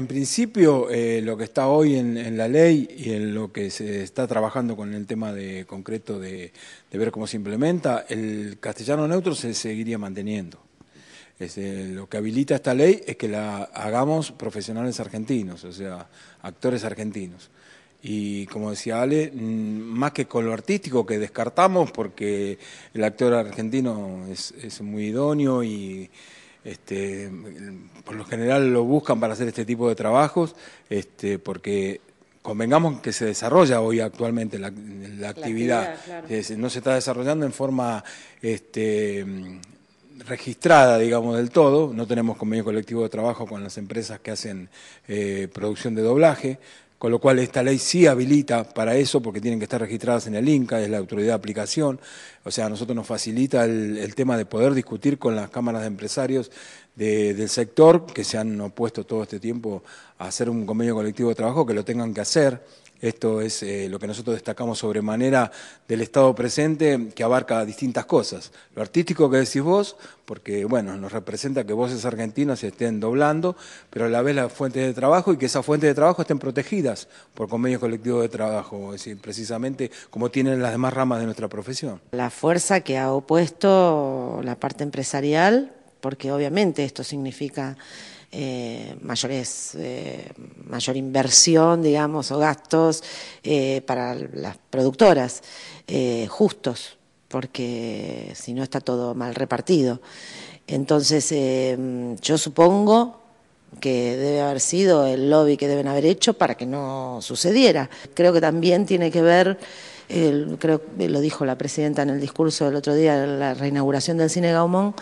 En principio, eh, lo que está hoy en, la ley y en lo que se está trabajando con el tema de concreto de, ver cómo se implementa, el castellano neutro se seguiría manteniendo. Eh, lo que habilita esta ley es que la hagamos profesionales argentinos, o sea, actores argentinos. Y como decía Ale, mm, más que con lo artístico que descartamos porque el actor argentino es muy idóneo y este, por lo general lo buscan para hacer este tipo de trabajos, este, porque convengamos que se desarrolla hoy actualmente la, actividad. no se está desarrollando en forma este, registrada, digamos, del todo. No tenemos convenio colectivo de trabajo con las empresas que hacen eh, producción de doblaje con lo cual esta ley sí habilita para eso, porque tienen que estar registradas en el INCA, es la autoridad de aplicación, o sea, a nosotros nos facilita el, tema de poder discutir con las cámaras de empresarios del sector, que se han opuesto todo este tiempo a hacer un convenio colectivo de trabajo, que lo tengan que hacer, esto es eh, lo que nosotros destacamos sobre manera del estado presente, que abarca distintas cosas. Lo artístico que decís vos, porque bueno, nos representa que voces argentinas se estén doblando, pero a la vez las fuentes de trabajo y que esas fuentes de trabajo estén protegidas por convenios colectivos de trabajo, es decir, precisamente como tienen las demás ramas de nuestra profesión. La fuerza que ha opuesto la parte empresarial, porque obviamente esto significa eh, mayores, eh, mayor inversión, digamos, o gastos eh, para las productoras, justos, porque si no está todo mal repartido. Entonces, yo supongo que debe haber sido el lobby que deben haber hecho para que no sucediera. Creo que también tiene que ver, creo que lo dijo la presidenta en el discurso del otro día, la reinauguración del Cine Gaumont,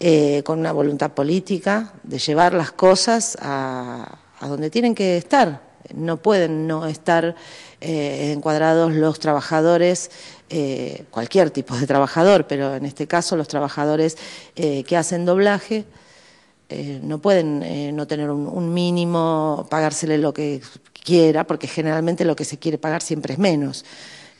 eh, con una voluntad política de llevar las cosas a, donde tienen que estar. No pueden no estar eh, encuadrados los trabajadores, eh, cualquier tipo de trabajador, pero en este caso los trabajadores que hacen doblaje. no pueden no tener un, un, mínimo, pagársele lo que quiera, porque generalmente lo que se quiere pagar siempre es menos.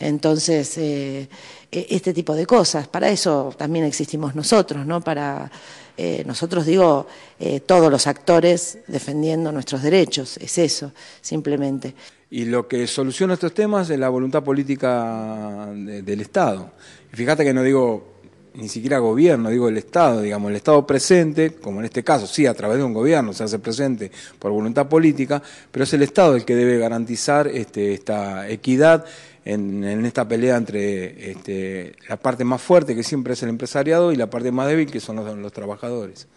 Entonces, eh, e, este tipo de cosas, para eso también existimos nosotros, ¿no? Para eh, nosotros digo, eh, todos los actores defendiendo nuestros derechos, es eso, simplemente. Y lo que soluciona estos temas es la voluntad política del Estado. Y fíjate que no digo ni siquiera gobierno, digo el Estado, digamos, el Estado presente, como en este caso, sí, a través de un gobierno se hace presente por voluntad política, pero es el Estado el que debe garantizar este, esta equidad en, esta pelea entre este, la parte más fuerte, que siempre es el empresariado, y la parte más débil, que son los trabajadores.